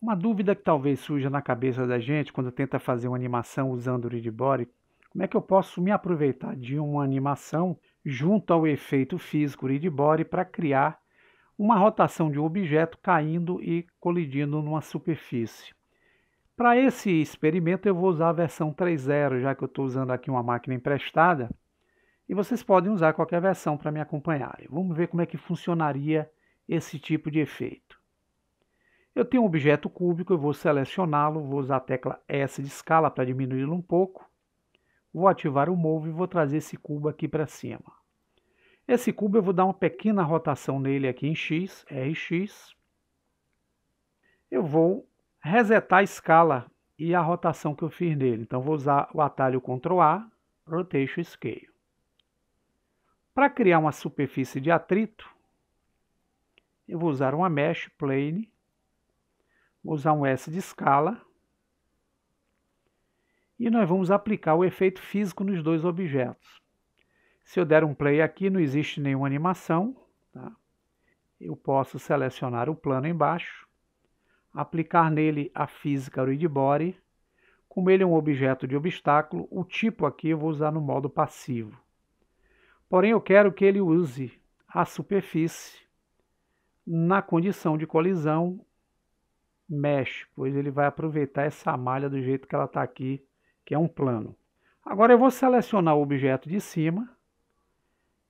Uma dúvida que talvez surja na cabeça da gente quando tenta fazer uma animação usando o Readbody, como é que eu posso me aproveitar de uma animação junto ao efeito físico Readbody para criar uma rotação de um objeto caindo e colidindo numa superfície. Para esse experimento eu vou usar a versão 3.0, já que eu estou usando aqui uma máquina emprestada, e vocês podem usar qualquer versão para me acompanharem. Vamos ver como é que funcionaria esse tipo de efeito. Eu tenho um objeto cúbico, eu vou selecioná-lo, vou usar a tecla S de escala para diminuí-lo um pouco. Vou ativar o Move e vou trazer esse cubo aqui para cima. Esse cubo eu vou dar uma pequena rotação nele aqui em X, RX. Eu vou resetar a escala e a rotação que eu fiz nele. Então vou usar o atalho Ctrl A, Rotation Scale. Para criar uma superfície de atrito, eu vou usar uma Mesh Plane Vou usar um S de escala. E nós vamos aplicar o efeito físico nos dois objetos. Se eu der um play aqui, não existe nenhuma animação. Tá? Eu posso selecionar o plano embaixo, aplicar nele a física read body. Como ele é um objeto de obstáculo, o tipo aqui eu vou usar no modo passivo. Porém, eu quero que ele use a superfície na condição de colisão mexe, pois ele vai aproveitar essa malha do jeito que ela está aqui, que é um plano. Agora eu vou selecionar o objeto de cima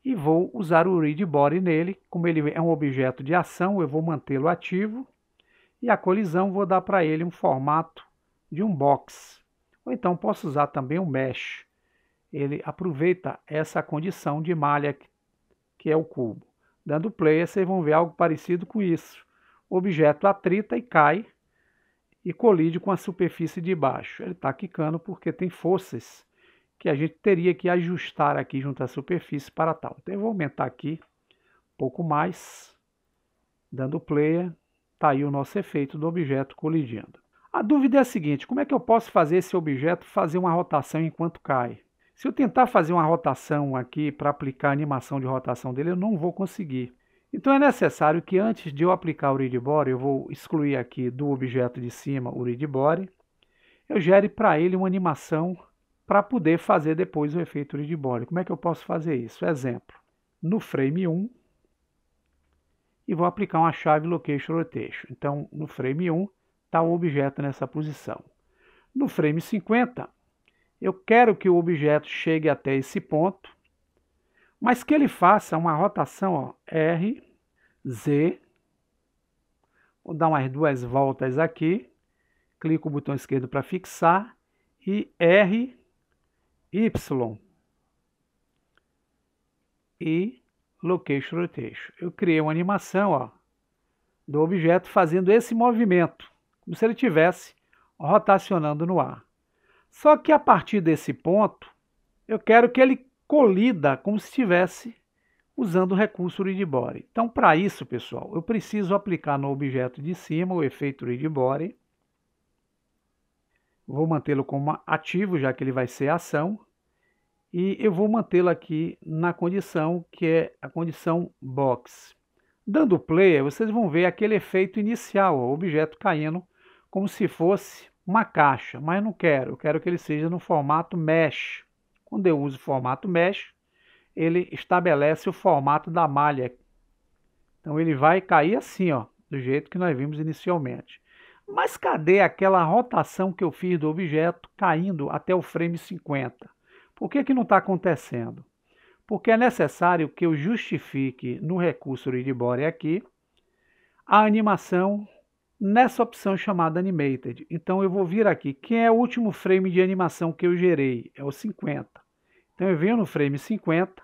e vou usar o Read Body nele. Como ele é um objeto de ação, eu vou mantê-lo ativo e a colisão vou dar para ele um formato de um box. Ou então posso usar também o um mesh. Ele aproveita essa condição de malha que é o cubo. Dando play, vocês vão ver algo parecido com isso o objeto atrita e cai e colide com a superfície de baixo. Ele está quicando porque tem forças que a gente teria que ajustar aqui junto à superfície para tal. Então eu vou aumentar aqui um pouco mais, dando play, está aí o nosso efeito do objeto colidindo. A dúvida é a seguinte, como é que eu posso fazer esse objeto fazer uma rotação enquanto cai? Se eu tentar fazer uma rotação aqui para aplicar a animação de rotação dele, eu não vou conseguir. Então é necessário que antes de eu aplicar o read body, eu vou excluir aqui do objeto de cima o read body, eu gere para ele uma animação para poder fazer depois o efeito read body. Como é que eu posso fazer isso? Exemplo, no frame 1 e vou aplicar uma chave location rotation. Então no frame 1 está o objeto nessa posição. No frame 50 eu quero que o objeto chegue até esse ponto mas que ele faça uma rotação ó, R, Z, vou dar umas duas voltas aqui, clico o botão esquerdo para fixar, e R, Y, e Location Rotation. Eu criei uma animação ó, do objeto fazendo esse movimento, como se ele estivesse rotacionando no ar. Só que a partir desse ponto, eu quero que ele colida como se estivesse usando o recurso readbody. Então, para isso, pessoal, eu preciso aplicar no objeto de cima o efeito readbody. Vou mantê-lo como ativo, já que ele vai ser ação. E eu vou mantê-lo aqui na condição que é a condição box. Dando play, vocês vão ver aquele efeito inicial, o objeto caindo como se fosse uma caixa, mas eu não quero, eu quero que ele seja no formato mesh, quando eu uso o formato mesh, ele estabelece o formato da malha. Então ele vai cair assim, ó, do jeito que nós vimos inicialmente. Mas cadê aquela rotação que eu fiz do objeto caindo até o frame 50? Por que, que não está acontecendo? Porque é necessário que eu justifique no recurso Readbody aqui a animação nessa opção chamada Animated. Então eu vou vir aqui, quem é o último frame de animação que eu gerei? É o 50. Então eu venho no frame 50,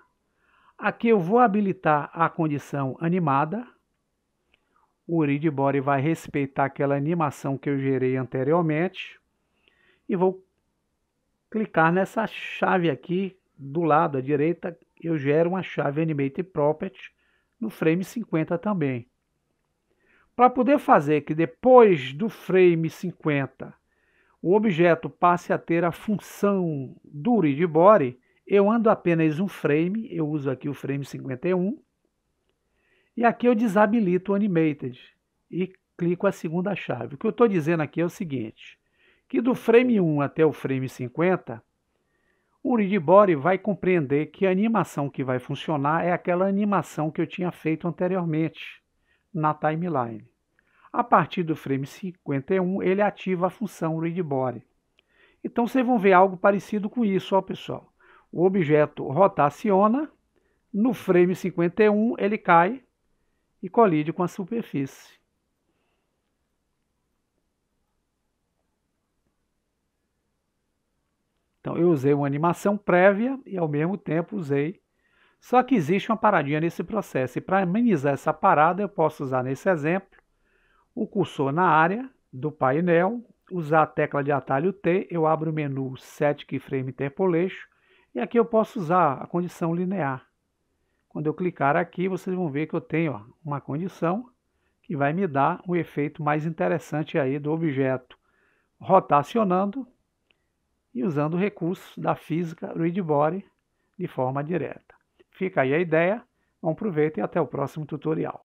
aqui eu vou habilitar a condição animada, o Readbody vai respeitar aquela animação que eu gerei anteriormente, e vou clicar nessa chave aqui do lado à direita, eu gero uma chave Animated Property no frame 50 também. Para poder fazer que depois do frame 50 o objeto passe a ter a função do de body, eu ando apenas um frame, eu uso aqui o frame 51, e aqui eu desabilito o animated e clico a segunda chave. O que eu estou dizendo aqui é o seguinte, que do frame 1 até o frame 50, o Readbody vai compreender que a animação que vai funcionar é aquela animação que eu tinha feito anteriormente na timeline. A partir do frame 51, ele ativa a função readBody. Então vocês vão ver algo parecido com isso, ó, pessoal. O objeto rotaciona, no frame 51 ele cai e colide com a superfície. Então eu usei uma animação prévia e ao mesmo tempo usei só que existe uma paradinha nesse processo, e para amenizar essa parada, eu posso usar nesse exemplo o cursor na área do painel, usar a tecla de atalho T, eu abro o menu Set Keyframe Interpolation, e aqui eu posso usar a condição linear. Quando eu clicar aqui, vocês vão ver que eu tenho ó, uma condição que vai me dar um efeito mais interessante aí do objeto rotacionando e usando o recurso da física read body de forma direta. Fica aí a ideia, bom proveito e até o próximo tutorial.